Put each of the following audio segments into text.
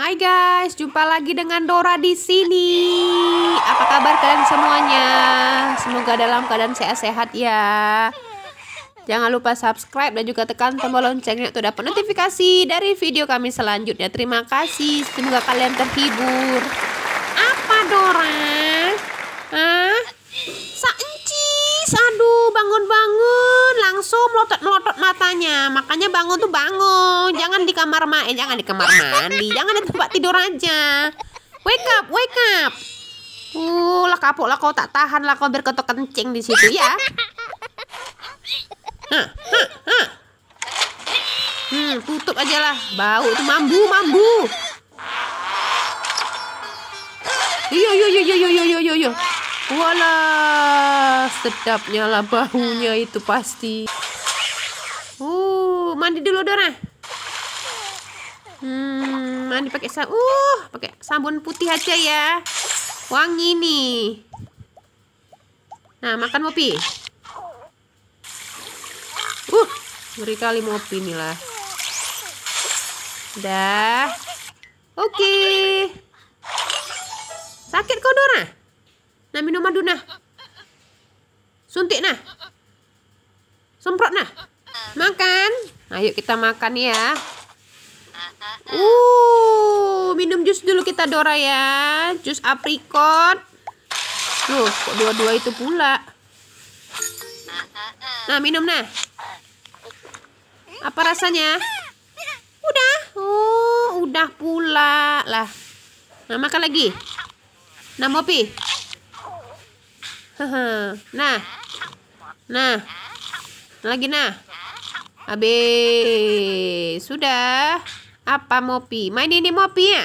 Hai guys, jumpa lagi dengan Dora di sini. Apa kabar kalian semuanya? Semoga dalam keadaan sehat-sehat ya. Jangan lupa subscribe dan juga tekan tombol loncengnya untuk dapat notifikasi dari video kami selanjutnya. Terima kasih, semoga kalian terhibur. Apa Dora? Hah? bangun-bangun langsung melotot-melotot matanya makanya bangun tuh bangun jangan di kamar main eh, jangan di kamar mandi jangan di tempat tidur aja wake up wake up uh lah kapok lah kau tak tahan lah kau biar kau kencing di situ ya Hah, hah, hah. Hmm, tutup aja lah. Bau itu mambu, mambu. Iyo, iyo, iyo, iyo, iyo, iyo, iyo. Iya. Walah, sedapnya lah baunya itu pasti. Uh, mandi dulu Dora. Hmm, mandi pakai sabun. Uh, pakai sabun putih aja ya. Wangi nih. Nah, makan Mopi. Uh, ngeri kali Mopi nih lah. Dah. Oke. Okay. Sakit kok Dora? Nah minum madu nah. Suntik nah. Semprot nah. Makan. Ayo nah, kita makan ya. Uh, minum jus dulu kita Dora ya. Jus aprikot. Loh, kok dua-dua itu pula. Nah, minum nah. Apa rasanya? Udah. Oh, udah pula lah. Nah, makan lagi. Nah, Mopi. nah nah lagi nah habis sudah apa mopi main ini mopi ya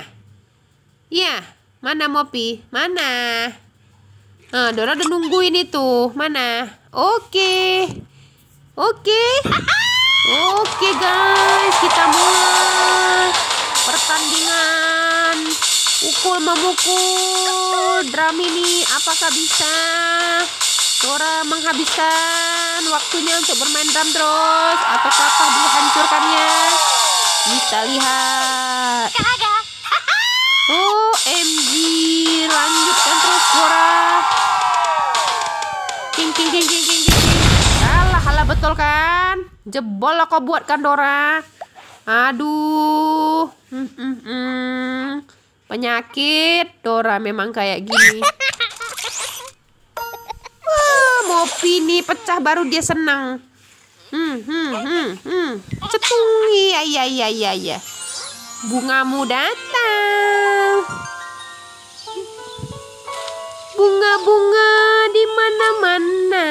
iya mana mopi mana nah, Dora udah nungguin itu mana oke oke oke guys kita mulai pertandingan pukul memukul drum ini apakah bisa Dora menghabiskan waktunya untuk bermain drum terus atau apa dihancurkannya kita lihat Oh, MG lanjutkan terus Dora. king king king king king salah salah betul kan jebol lah kau buatkan Dora aduh hmm, hmm, hmm. Penyakit Dora memang kayak gini. Wah, Mopi nih pecah baru dia senang. Hmm, hmm, hmm, hmm. Cetung, iya, iya, iya, iya, iya. Bungamu datang. Bunga-bunga di mana-mana.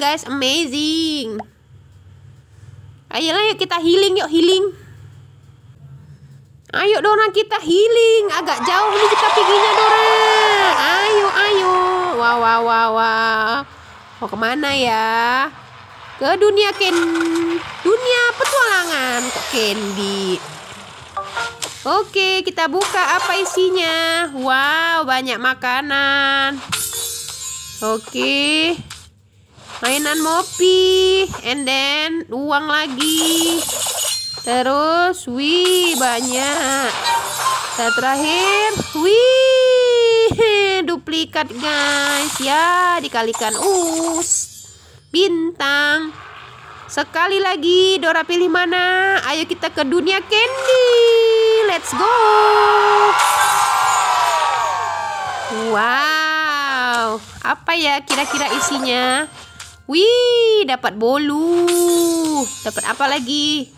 guys, amazing. Ayolah yuk kita healing yuk, healing. Ayo Dora kita healing, agak jauh nih kita pinginnya Dora. Ayo, ayo. Wow, wow, wow, wow. Mau kemana ya? Ke dunia Ken, dunia petualangan kok Candy. Oke, kita buka apa isinya. Wow, banyak makanan. Oke mainan mopi and then uang lagi terus wih banyak dan terakhir wih duplikat guys ya dikalikan us bintang sekali lagi Dora pilih mana ayo kita ke dunia candy let's go wow apa ya kira-kira isinya Wih, dapat bolu. Dapat apa lagi?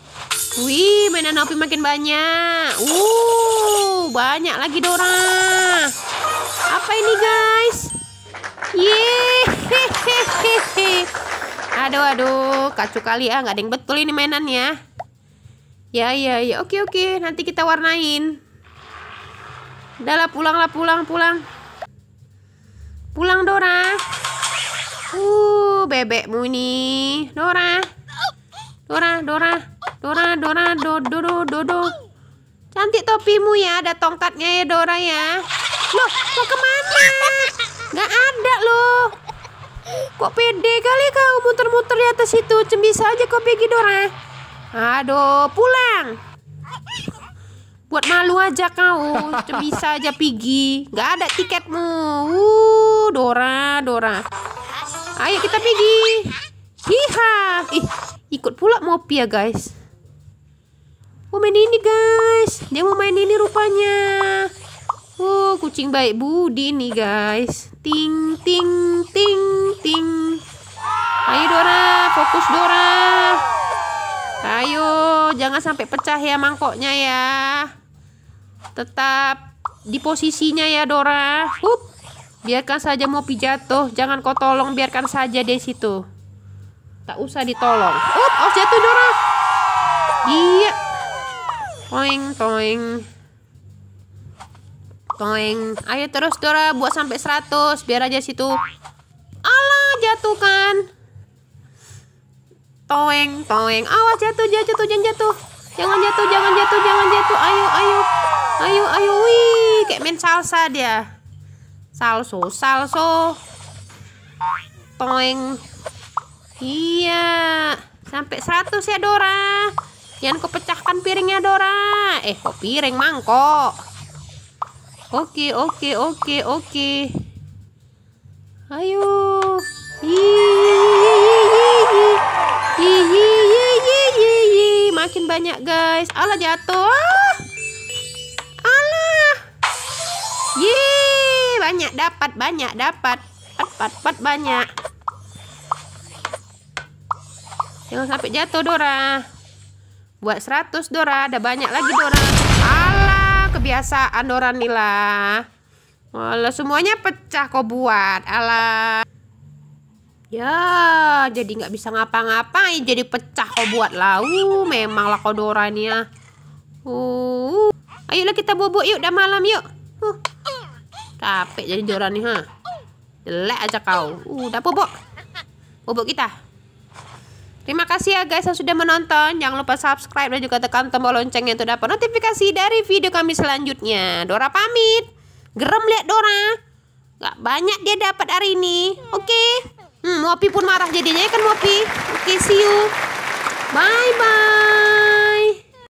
Wih, mainan Nopi makin banyak. Uh, banyak lagi Dora. Apa ini, guys? Ye. Aduh, aduh, kacu kali ya, nggak ada yang betul ini mainannya. Ya, ya, ya. Oke, oke, nanti kita warnain. Udahlah, pulanglah, pulang, pulang. Pulang Dora. Uh, bebekmu ini, Dora. Dora, Dora. Dora, Dora, Dodo do, do, do, Cantik topimu ya, ada tongkatnya ya Dora ya. Loh, mau kemana? Gak ada loh. Kok pede kali kau muter-muter di atas itu. Cembis aja kau pergi Dora. Aduh, pulang. Buat malu aja kau. Cembis aja pergi. Gak ada tiketmu. Uh, Dora, Dora. Ayo kita pergi. Hiha. Ih, ikut pula Mopi ya guys. Mau main ini guys. Dia mau main ini rupanya. Oh, kucing baik budi nih guys. Ting ting ting ting. Ayo Dora, fokus Dora. Ayo, jangan sampai pecah ya mangkoknya ya. Tetap di posisinya ya Dora. Hup. Biarkan saja Mopi jatuh, jangan kau tolong, biarkan saja dia situ. Tak usah ditolong. Up, oh jatuh Dora. Iya. Toeng, toeng. Toeng. Ayo terus Dora, buat sampai 100, biar aja situ. Allah jatuh Toeng, toeng. Awas jatuh, jatuh, jatuh, jangan jatuh. Jangan jatuh, jangan jatuh, jangan jatuh. Ayo, ayo. Ayo, ayo. Wih, kayak main salsa dia salso salso toeng iya sampai 100 ya Dora jangan kau pecahkan piringnya Dora eh kok piring mangkok oke oke oke oke ayo makin banyak guys Allah jatuh dapat banyak dapat dapat dapat banyak jangan sampai jatuh Dora buat 100 Dora ada banyak lagi Dora Allah, kebiasaan Dora nila Walah semuanya pecah kok buat Allah. ya jadi nggak bisa ngapa-ngapain jadi pecah kok buat lau uh, memanglah kau Dora nih uh, ya uh ayolah kita bubuk yuk udah malam yuk uh. Capek jadi joran nih, ha. Jelek aja kau. Udah uh, bobok. Bobok kita. Terima kasih ya guys yang sudah menonton. Jangan lupa subscribe dan juga tekan tombol loncengnya untuk dapat notifikasi dari video kami selanjutnya. Dora pamit. Gerem lihat Dora. Gak banyak dia dapat hari ini. Oke. Okay. Hmm, Mopi pun marah jadinya kan Mopi. Oke, okay, see you. Bye-bye.